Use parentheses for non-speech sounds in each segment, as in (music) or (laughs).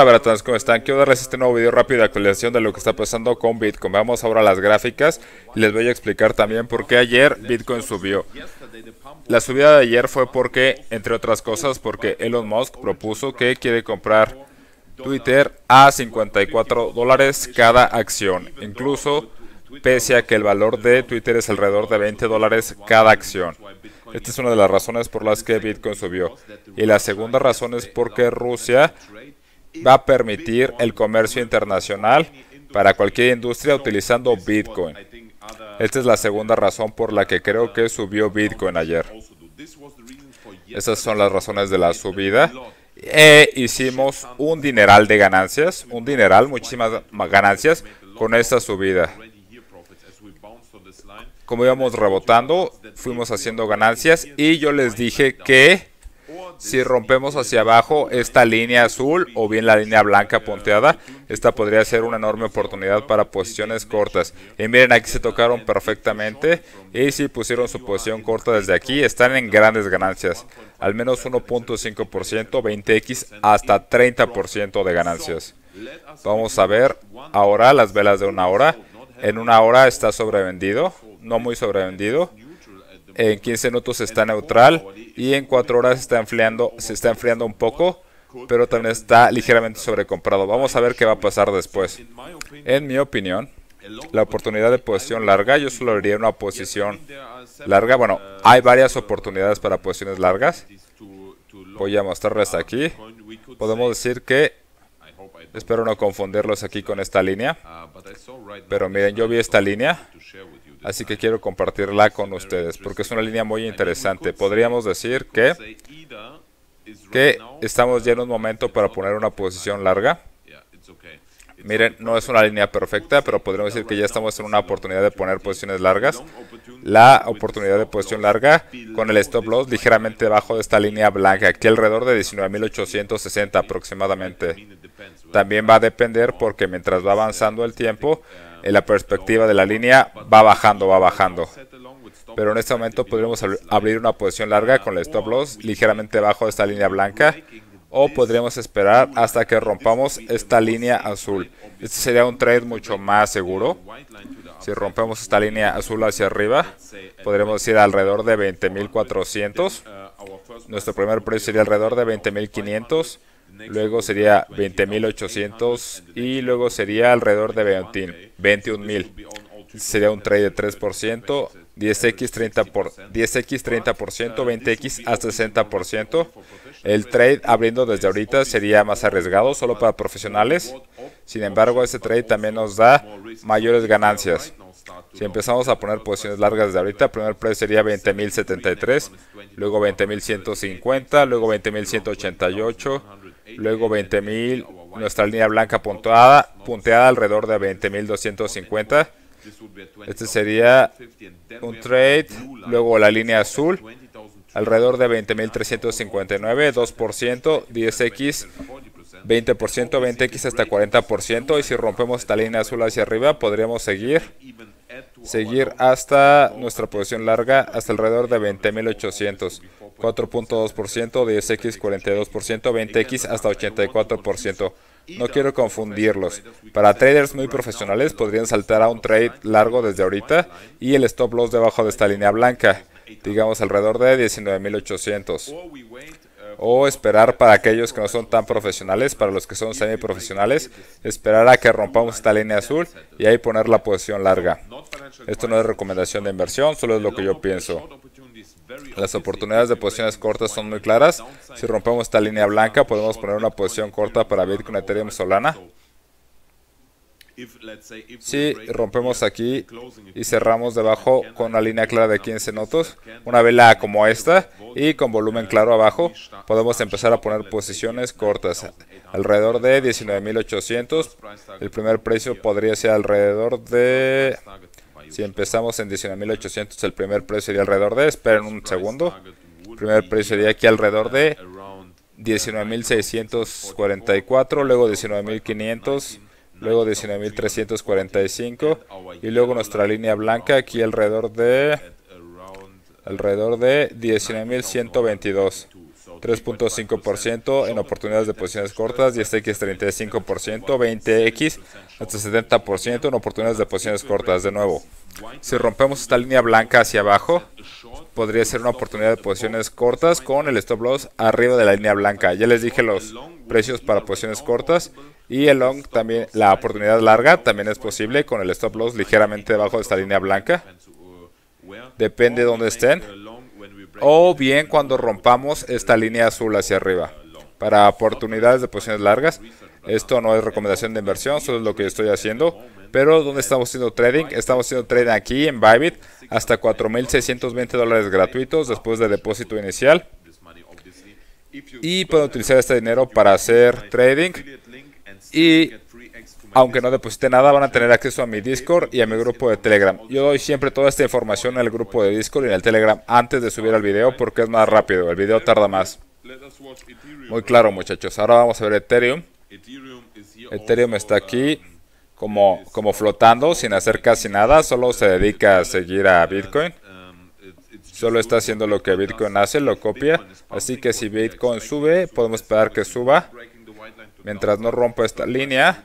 Hola Bratans, ¿cómo están? Quiero darles este nuevo video rápido de actualización de lo que está pasando con Bitcoin. Vamos ahora a las gráficas y les voy a explicar también por qué ayer Bitcoin subió. La subida de ayer fue porque, entre otras cosas, porque Elon Musk propuso que quiere comprar Twitter a 54 dólares cada acción. Incluso pese a que el valor de Twitter es alrededor de 20 dólares cada acción. Esta es una de las razones por las que Bitcoin subió. Y la segunda razón es porque Rusia va a permitir el comercio internacional para cualquier industria utilizando Bitcoin. Esta es la segunda razón por la que creo que subió Bitcoin ayer. Esas son las razones de la subida. E hicimos un dineral de ganancias, un dineral, muchísimas ganancias con esta subida. Como íbamos rebotando, fuimos haciendo ganancias y yo les dije que si rompemos hacia abajo esta línea azul o bien la línea blanca ponteada, esta podría ser una enorme oportunidad para posiciones cortas. Y miren, aquí se tocaron perfectamente y si pusieron su posición corta desde aquí, están en grandes ganancias. Al menos 1.5%, 20x hasta 30% de ganancias. Vamos a ver ahora las velas de una hora. En una hora está sobrevendido, no muy sobrevendido en 15 minutos está neutral y en 4 horas está enfriando, se está enfriando un poco, pero también está ligeramente sobrecomprado. Vamos a ver qué va a pasar después. En mi opinión, la oportunidad de posición larga, yo solo haría una posición larga. Bueno, hay varias oportunidades para posiciones largas. Voy a mostrarles aquí. Podemos decir que Espero no confundirlos aquí con esta línea. Pero miren, yo vi esta línea Así que quiero compartirla con ustedes porque es una línea muy interesante. Podríamos decir que, que estamos ya en un momento para poner una posición larga. Miren, no es una línea perfecta, pero podríamos decir que ya estamos en una oportunidad de poner posiciones largas. La oportunidad de posición larga con el stop loss ligeramente bajo de esta línea blanca, aquí alrededor de 19.860 aproximadamente también va a depender porque mientras va avanzando el tiempo, en eh, la perspectiva de la línea va bajando, va bajando. Pero en este momento podríamos abrir una posición larga con el stop loss ligeramente bajo esta línea blanca o podríamos esperar hasta que rompamos esta línea azul. Este sería un trade mucho más seguro. Si rompemos esta línea azul hacia arriba, podremos ir alrededor de 20.400. Nuestro primer precio sería alrededor de 20.500 luego sería 20.800 y luego sería alrededor de 21.000. Sería un trade de 3%, 10x 30 10x 30%, 20x a 60%. El trade abriendo desde ahorita sería más arriesgado solo para profesionales. Sin embargo, ese trade también nos da mayores ganancias. Si empezamos a poner posiciones largas desde ahorita, el primer precio sería 20.073, luego 20.150, luego 20.188. Luego 20.000, nuestra línea blanca puntuada, punteada alrededor de 20.250. Este sería un trade. Luego la línea azul, alrededor de 20.359, 2%, 10x, 20%, 20x hasta 40%. Y si rompemos esta línea azul hacia arriba, podríamos seguir. Seguir hasta nuestra posición larga, hasta alrededor de 20.800. 4.2%, 10X 42%, 20X hasta 84%. No quiero confundirlos. Para traders muy profesionales podrían saltar a un trade largo desde ahorita y el stop loss debajo de esta línea blanca, digamos alrededor de 19.800. O esperar para aquellos que no son tan profesionales, para los que son profesionales, esperar a que rompamos esta línea azul y ahí poner la posición larga. Esto no es recomendación de inversión, solo es lo que yo pienso. Las oportunidades de posiciones cortas son muy claras. Si rompemos esta línea blanca, podemos poner una posición corta para Bitcoin, Ethereum, Solana. Si rompemos aquí y cerramos debajo con una línea clara de 15 notos, una vela como esta y con volumen claro abajo, podemos empezar a poner posiciones cortas. Alrededor de 19.800, el primer precio podría ser alrededor de si empezamos en 19.800, el primer precio sería alrededor de, esperen un segundo, el primer precio sería aquí alrededor de 19.644, luego 19.500, luego 19.345 y luego nuestra línea blanca aquí alrededor de alrededor de 19.122. 3.5% en oportunidades de posiciones cortas, 10x 35%, 20x hasta 70% en oportunidades de posiciones cortas. De nuevo, si rompemos esta línea blanca hacia abajo, podría ser una oportunidad de posiciones cortas con el stop loss arriba de la línea blanca. Ya les dije los precios para posiciones cortas y el long también, la oportunidad larga también es posible con el stop loss ligeramente debajo de esta línea blanca. Depende de dónde estén o bien cuando rompamos esta línea azul hacia arriba. Para oportunidades de posiciones largas, esto no es recomendación de inversión, solo es lo que estoy haciendo. Pero donde estamos haciendo trading? Estamos haciendo trading aquí en Bybit hasta 4.620 dólares gratuitos después del depósito inicial. Y pueden utilizar este dinero para hacer trading. Y aunque no deposite nada, van a tener acceso a mi Discord y a mi grupo de Telegram. Yo doy siempre toda esta información en el grupo de Discord y en el Telegram antes de subir el video porque es más rápido, el video tarda más. Muy claro muchachos, ahora vamos a ver Ethereum. Ethereum está aquí como, como flotando, sin hacer casi nada, solo se dedica a seguir a Bitcoin. Solo está haciendo lo que Bitcoin hace, lo copia. Así que si Bitcoin sube, podemos esperar que suba. Mientras no rompa esta línea,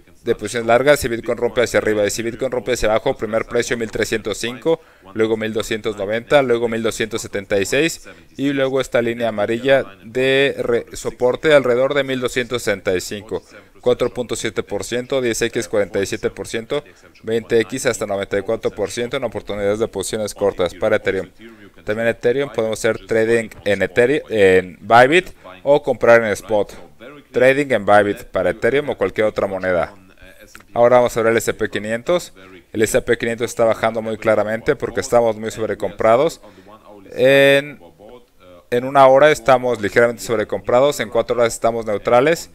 de posición larga, si Bitcoin rompe hacia arriba y si Bitcoin rompe hacia abajo, primer precio 1305, luego 1290, luego 1276 y luego esta línea amarilla de soporte alrededor de 1265, 4.7%, 10x 47%, 20x hasta 94% en oportunidades de posiciones cortas para Ethereum. También Ethereum podemos hacer trading en Ethereum, en Bybit o comprar en spot. Trading en Bybit para Ethereum o cualquier otra moneda. Ahora vamos a ver el SP500. El SP500 está bajando muy claramente porque estamos muy sobrecomprados. En, en una hora estamos ligeramente sobrecomprados, en cuatro horas estamos neutrales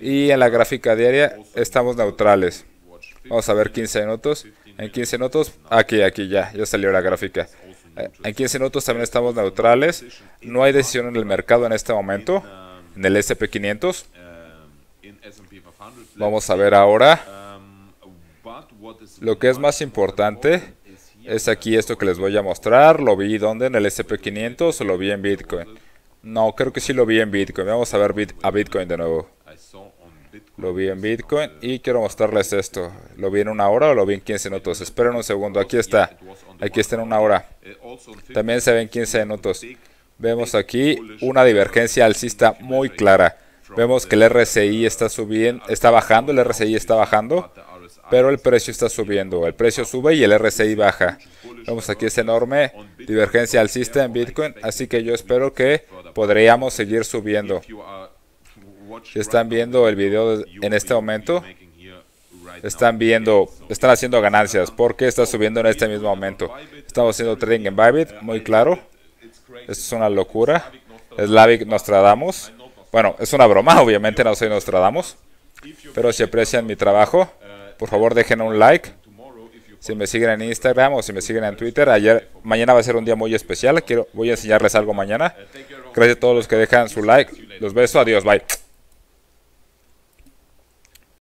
y en la gráfica diaria estamos neutrales. Vamos a ver 15 minutos. En 15 minutos, aquí, aquí ya, ya salió la gráfica. Eh, en 15 minutos también estamos neutrales. No hay decisión en el mercado en este momento, en el SP500. Vamos a ver ahora. Lo que es más importante es aquí esto que les voy a mostrar. Lo vi dónde? en el SP500 o lo vi en Bitcoin. No, creo que sí lo vi en Bitcoin. Vamos a ver a Bitcoin de nuevo. Lo vi en Bitcoin y quiero mostrarles esto. ¿Lo vi en una hora o lo vi en 15 minutos? Esperen un segundo. Aquí está. Aquí está en una hora. También se ven 15 minutos. Vemos aquí una divergencia alcista muy clara. Vemos que el RSI está subiendo, está bajando, el RSI está bajando pero el precio está subiendo. El precio sube y el RSI baja. Vemos aquí esta enorme divergencia sistema en Bitcoin, así que yo espero que podríamos seguir subiendo. están viendo el video en este momento, están viendo, están haciendo ganancias porque está subiendo en este mismo momento. Estamos haciendo trading en Bybit, muy claro. Esto es una locura. Slavic Nostradamus. Bueno, es una broma, (laughs) obviamente no soy Nostradamus. Pero si aprecian mi trabajo, por favor, dejen un like. Si me siguen en Instagram o si me siguen en Twitter, ayer, mañana va a ser un día muy especial. Quiero, voy a enseñarles algo mañana. Gracias a todos los que dejan su like. Los beso, adiós, bye.